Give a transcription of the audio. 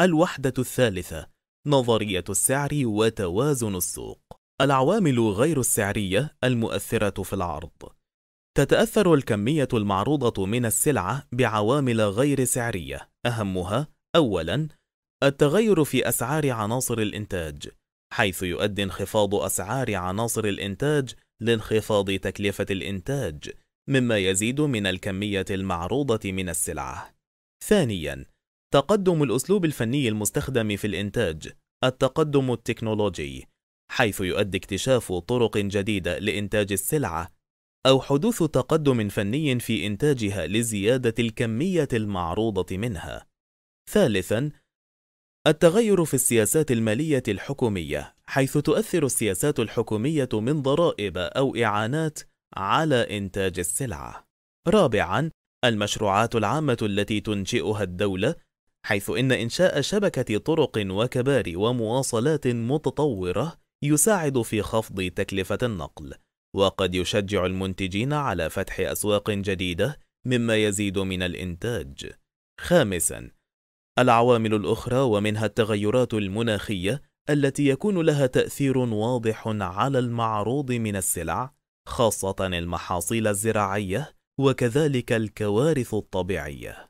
الوحدة الثالثة نظرية السعر وتوازن السوق العوامل غير السعرية المؤثرة في العرض تتأثر الكمية المعروضة من السلعة بعوامل غير سعرية أهمها أولاً التغير في أسعار عناصر الإنتاج حيث يؤدي انخفاض أسعار عناصر الإنتاج لانخفاض تكلفة الإنتاج مما يزيد من الكمية المعروضة من السلعة ثانياً تقدم الأسلوب الفني المستخدم في الإنتاج التقدم التكنولوجي حيث يؤدي اكتشاف طرق جديدة لإنتاج السلعة أو حدوث تقدم فني في إنتاجها لزيادة الكمية المعروضة منها. ثالثاً، التغير في السياسات المالية الحكومية، حيث تؤثر السياسات الحكومية من ضرائب أو إعانات على إنتاج السلعة. رابعاً، المشروعات العامة التي تنشئها الدولة حيث إن إنشاء شبكة طرق وكباري ومواصلات متطورة يساعد في خفض تكلفة النقل، وقد يشجع المنتجين على فتح أسواق جديدة مما يزيد من الإنتاج. خامساً: العوامل الأخرى ومنها التغيرات المناخية التي يكون لها تأثير واضح على المعروض من السلع، خاصة المحاصيل الزراعية وكذلك الكوارث الطبيعية.